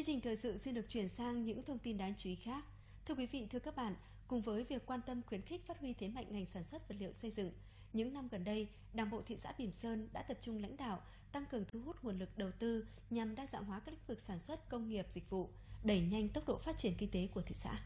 Chương trình thời sự xin được chuyển sang những thông tin đáng chú ý khác. Thưa quý vị, thưa các bạn, cùng với việc quan tâm khuyến khích phát huy thế mạnh ngành sản xuất vật liệu xây dựng, những năm gần đây, Đảng bộ thị xã Bỉm Sơn đã tập trung lãnh đạo, tăng cường thu hút nguồn lực đầu tư nhằm đa dạng hóa các lĩnh vực sản xuất công nghiệp dịch vụ, đẩy nhanh tốc độ phát triển kinh tế của thị xã.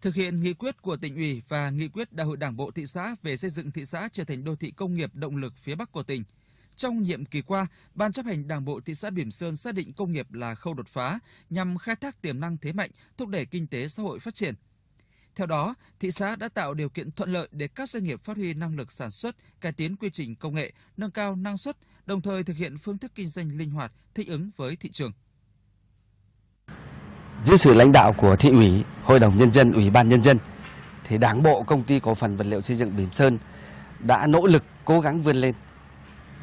Thực hiện nghị quyết của tỉnh ủy và nghị quyết đại hội Đảng bộ thị xã về xây dựng thị xã trở thành đô thị công nghiệp động lực phía Bắc của tỉnh – trong nhiệm kỳ qua, Ban chấp hành Đảng bộ thị xã Bỉm Sơn xác định công nghiệp là khâu đột phá nhằm khai thác tiềm năng thế mạnh, thúc đẩy kinh tế xã hội phát triển. Theo đó, thị xã đã tạo điều kiện thuận lợi để các doanh nghiệp phát huy năng lực sản xuất, cải tiến quy trình công nghệ, nâng cao năng suất, đồng thời thực hiện phương thức kinh doanh linh hoạt, thích ứng với thị trường. Dưới sự lãnh đạo của thị ủy, hội đồng nhân dân, ủy ban nhân dân, thì đảng bộ công ty cổ phần vật liệu xây dựng Bỉm Sơn đã nỗ lực cố gắng vươn lên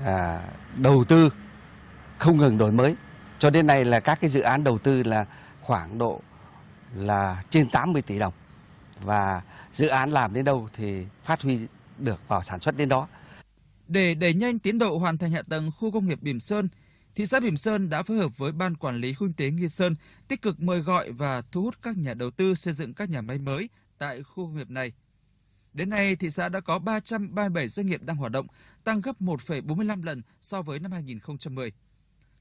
à, đầu tư không ngừng đổi mới. Cho đến nay là các cái dự án đầu tư là khoảng độ là trên 80 tỷ đồng và dự án làm đến đâu thì phát huy được vào sản xuất đến đó. Để đẩy nhanh tiến độ hoàn thành hạ tầng khu công nghiệp Bỉm Sơn, thị xã Bỉm Sơn đã phối hợp với Ban Quản lý Khu kinh tế Nghi Sơn tích cực mời gọi và thu hút các nhà đầu tư xây dựng các nhà máy mới tại khu công nghiệp này Đến nay, thị xã đã có 337 doanh nghiệp đang hoạt động, tăng gấp 1,45 lần so với năm 2010.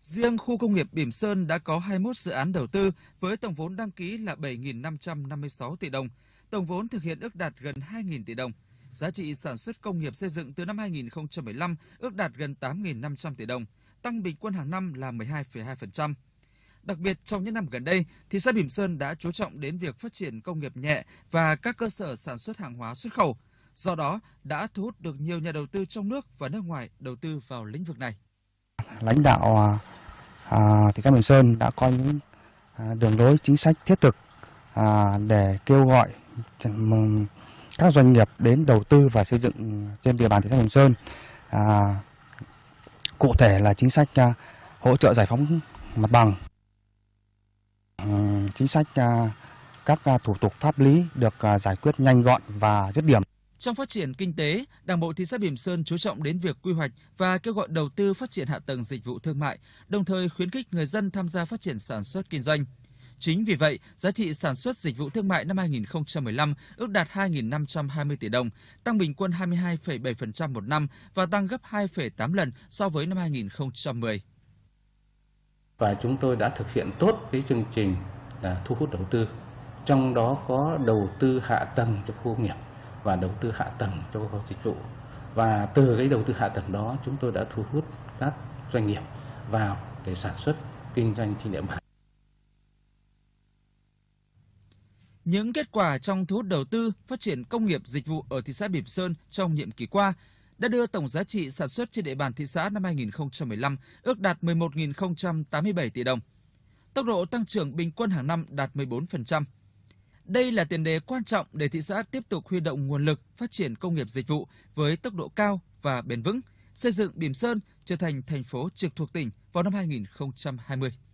Riêng khu công nghiệp Bỉm Sơn đã có 21 dự án đầu tư với tổng vốn đăng ký là 7.556 tỷ đồng, tổng vốn thực hiện ước đạt gần 2.000 tỷ đồng. Giá trị sản xuất công nghiệp xây dựng từ năm 2015 ước đạt gần 8.500 tỷ đồng, tăng bình quân hàng năm là 12,2%. Đặc biệt trong những năm gần đây, thị xã Bỉm Sơn đã chú trọng đến việc phát triển công nghiệp nhẹ và các cơ sở sản xuất hàng hóa xuất khẩu. Do đó, đã thu hút được nhiều nhà đầu tư trong nước và nước ngoài đầu tư vào lĩnh vực này. Lãnh đạo à, à thị xã Bỉm Sơn đã có những à, đường lối chính sách thiết thực à, để kêu gọi các doanh nghiệp đến đầu tư và xây dựng trên địa bàn thị xã Bỉm Sơn. À, cụ thể là chính sách à, hỗ trợ giải phóng mặt bằng chính sách à, các à, thủ tục pháp lý được à, giải quyết nhanh gọn và dứt điểm. Trong phát triển kinh tế, Đảng bộ thị xã Bỉm Sơn chú trọng đến việc quy hoạch và kêu gọi đầu tư phát triển hạ tầng dịch vụ thương mại, đồng thời khuyến khích người dân tham gia phát triển sản xuất kinh doanh. Chính vì vậy, giá trị sản xuất dịch vụ thương mại năm 2015 ước đạt 2.520 tỷ đồng, tăng bình quân 22,7% một năm và tăng gấp 2,8 lần so với năm 2010. Và chúng tôi đã thực hiện tốt cái chương trình là thu hút đầu tư trong đó có đầu tư hạ tầng cho khu công nghiệp và đầu tư hạ tầng cho khu dịch vụ và từ cái đầu tư hạ tầng đó chúng tôi đã thu hút các doanh nghiệp vào để sản xuất kinh doanh trên địa bàn Những kết quả trong thu hút đầu tư, phát triển công nghiệp dịch vụ ở thị xã Bỉm Sơn trong nhiệm kỳ qua đã đưa tổng giá trị sản xuất trên địa bàn thị xã năm 2015 ước đạt 11.087 tỷ đồng tốc độ tăng trưởng bình quân hàng năm đạt 14%. Đây là tiền đề quan trọng để thị xã tiếp tục huy động nguồn lực phát triển công nghiệp dịch vụ với tốc độ cao và bền vững, xây dựng điểm Sơn trở thành thành phố trực thuộc tỉnh vào năm 2020.